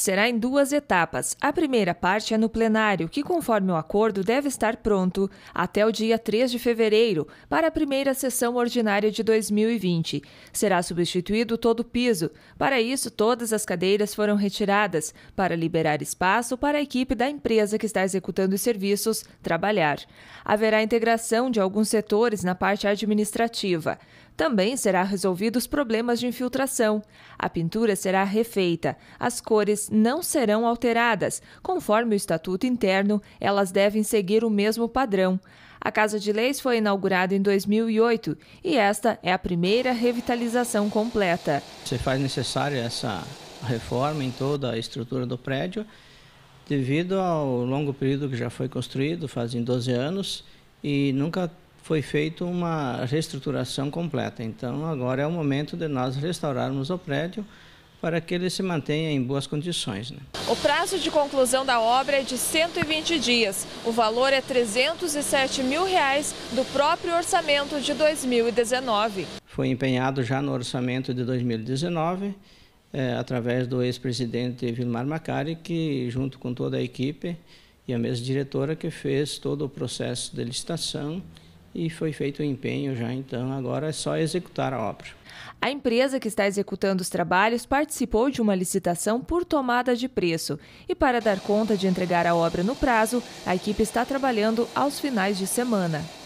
será em duas etapas. A primeira parte é no plenário, que, conforme o acordo, deve estar pronto até o dia 3 de fevereiro para a primeira sessão ordinária de 2020. Será substituído todo o piso. Para isso, todas as cadeiras foram retiradas para liberar espaço para a equipe da empresa que está executando os serviços trabalhar. Haverá integração de alguns setores na parte administrativa. Também será resolvido os problemas de infiltração. A pintura será refeita. As cores não serão alteradas. Conforme o estatuto interno, elas devem seguir o mesmo padrão. A Casa de Leis foi inaugurada em 2008 e esta é a primeira revitalização completa. Se faz necessária essa reforma em toda a estrutura do prédio, devido ao longo período que já foi construído, fazem 12 anos, e nunca foi feita uma reestruturação completa. Então, agora é o momento de nós restaurarmos o prédio para que ele se mantenha em boas condições. Né? O prazo de conclusão da obra é de 120 dias. O valor é 307 mil reais do próprio orçamento de 2019. Foi empenhado já no orçamento de 2019, é, eh, através do ex-presidente Vilmar Macari, que junto com toda a equipe e a mesa diretora que fez todo o processo de licitação e foi feito o empenho já, então agora é só executar a obra. A empresa que está executando os trabalhos participou de uma licitação por tomada de preço e para dar conta de entregar a obra no prazo, a equipe está trabalhando aos finais de semana.